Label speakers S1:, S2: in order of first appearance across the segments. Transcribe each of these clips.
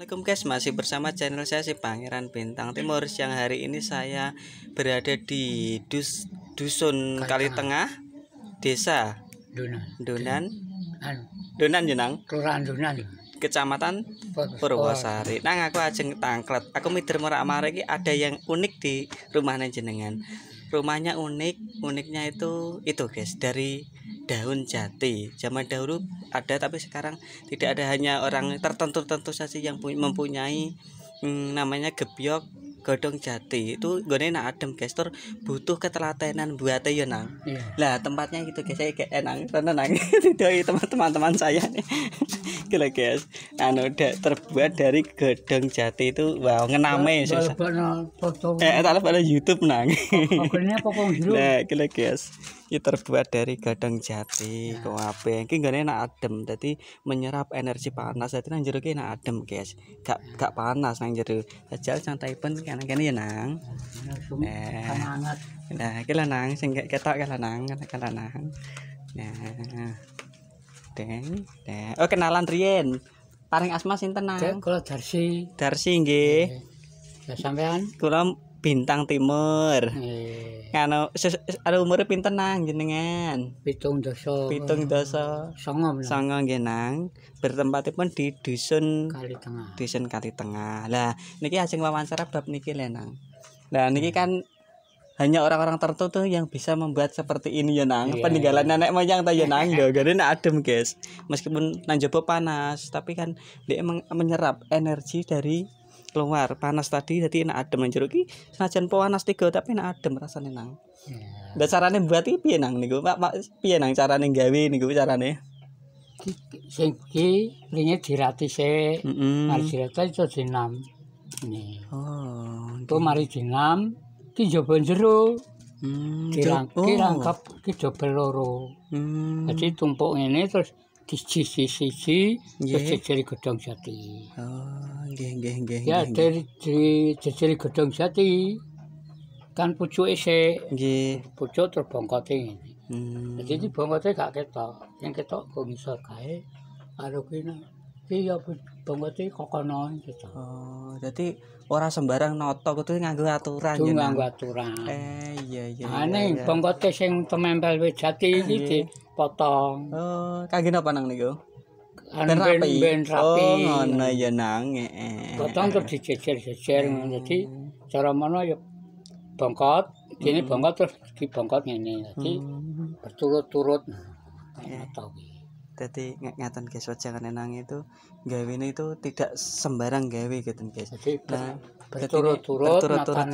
S1: Assalamualaikum guys, masih bersama channel saya si Pangeran Bintang Timur. Siang hari ini saya berada di dus, dusun Kali, Kali Tengah, Desa Dunan. Dunan. Dunan Jenang. Ya, Kelurahan Dunan. Kecamatan Purwosari. Nang aku ajeng tangklet. Aku mikir merak marek ada yang unik di rumahnya jenengan. Rumahnya unik, uniknya itu itu guys dari daun jati. Zaman dahulu ada tapi sekarang tidak ada hanya orang tertentu-tentu saja yang mempunyai hmm, namanya gebyok godong jati itu gue nih adem guys tur butuh ketelatenan buat ya nang yeah. lah tempatnya gitu guys saya kayak enang tenang nang tidak teman-teman teman saya nih gila guys anu udah terbuat dari godong jati itu wow ngename sih eh, eh tak lupa YouTube nang akhirnya pokoknya nah gila guys ini terbuat dari gadang jati, kuape. Ini gak enak adem, jadi menyerap energi panas. Jadi nang jeruk enak adem, guys. Gak gak panas nang jeruk. Aja santai pun kena kena ya nang. Eh, nah, kira nang, singgah ketok kira nang, kira nang. Nah, deng, deng. Oh kenalan Rien. Paling asma sinten nang? Kalau Darsi. Darsi nggih. Ya sampean? bintang timur. Iya. Nggih. ada umurnya pinter nang jenengan? Pitung doso. Pitung doso. songong Songo bertempat nang. pun di dusun Kali Tengah. Dusun Kali Tengah. Lah niki hasil wawancara bab niki lenang. nang. Lah niki hmm. kan hanya orang-orang tertentu yang bisa membuat seperti ini ya nang yeah. peninggalan nenek moyang ta ya nang ya gak adem guys meskipun nang panas tapi kan dia menyerap energi dari keluar panas tadi jadi enak adem yang jeruk ini senajan panas tiga tapi enak adem rasanya nang Nah, hmm. carane buat iki piye nang niku? Pak, pak piye nang carane gawe niku carane? Sing iki ringe diratise.
S2: Heeh. Mm -mm. Diratise iso Oh, itu okay. mari dinam ki jaba jero. Hmm. Dirangkep, oh. dirangkep ki jaba loro. Hmm. Dadi tumpuk ngene terus tisci sisi si cecil kotong sati oh ah,
S1: geng geng geng ya teri
S2: teri cecil kotong sati kan pucu mm. ese pucu terbongkot ini hmm. jadi bongkotnya gak ketok yang ketok kok misal kaya ada kena iya bongkotnya kokonon
S1: gitu oh jadi orang sembarang notok itu nganggu aturan itu nganggu aturan eh iya iya aneh ah, bongkotnya yang temempel wajati gitu potong. Oh, kagin apa nang niku? Anu ben ben rapi. Oh, ngono ya nang. Eh,
S2: eh. Potong terus dicecer jejer hmm. ngono. Dadi cara mana ya bongkot,
S1: kene hmm. bongkot terus dibongkot ngene. Hmm. Nah, ya. Dadi
S2: berturut-turut.
S1: Atau Dadi ngaten guys wajangan nang itu gawe ini itu tidak sembarang gawe gitu guys. Jadi Nah, berturut-turut berturut-turut,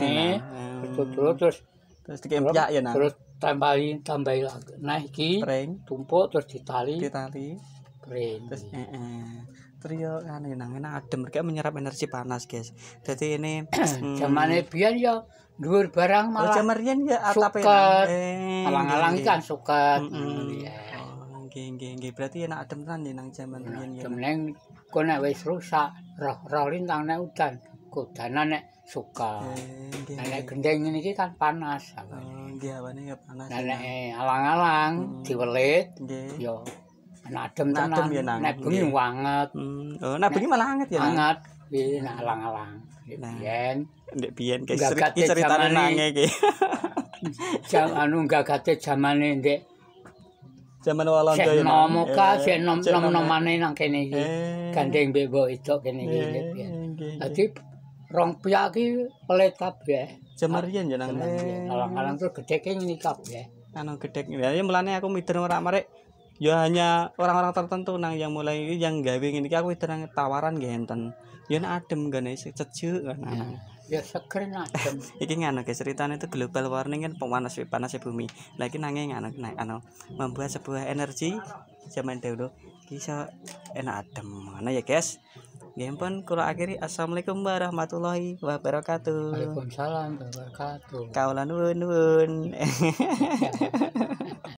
S1: berturut-turut terus terus dikempyak ya nang terus tambahin tambahin lagi naiki prank tumpuk terus ditali ditali prank terus eh, eh. terus anu, ya nang enak adem mereka menyerap energi panas guys jadi ini zaman hmm. biar ya dhuwur barang oh, malah ya, ya, eh, kan hmm, iya. oh, zaman riyen ya alang-alang kan suka. mm
S2: geng ya berarti enak adem tenan ya nang jaman riyen ya. Demeneng kok nek rusak roh roh lintang nek udan iku danan nek suka. Nek gendeng ngene iki kan panas awake. Nggih, awake panas. Nek alang-alang diwelit nggih. Yo. Ana adem tenan. Nek bengi wanget. Oh, nek bengi malah ya. Anget. Iki nek alang-alang. Yen
S1: nek biyen kesri critane nang iki.
S2: Jam anu gagate jamane ndek Jaman Walanda ya. Nomo ka jenom nomane nang kene iki. Gandeng bebo itu kene iki. Dadi rong pia ki pelet kabeh. Jemarian kalau nang. Alang-alang terus gedheke ngene kabeh.
S1: Anu gedhek. Ya mulane aku mider ora marek ya hanya orang-orang tertentu nang yang mulai yang gawe ngene aku mider tawaran nggih enten. Ya adem gane sejuk kan. Anu.
S2: Ya. ya seger adem
S1: iki ngono guys ceritanya itu global warning kan pemanas panas bumi lagi nanging ngono anu, naik anu membuat sebuah energi zaman dulu bisa enak adem ngono ya guys Gempon ya kula akhiri assalamualaikum warahmatullahi wabarakatuh. Waalaikumsalam warahmatullahi wabarakatuh. Kaulan nuwun nuwun.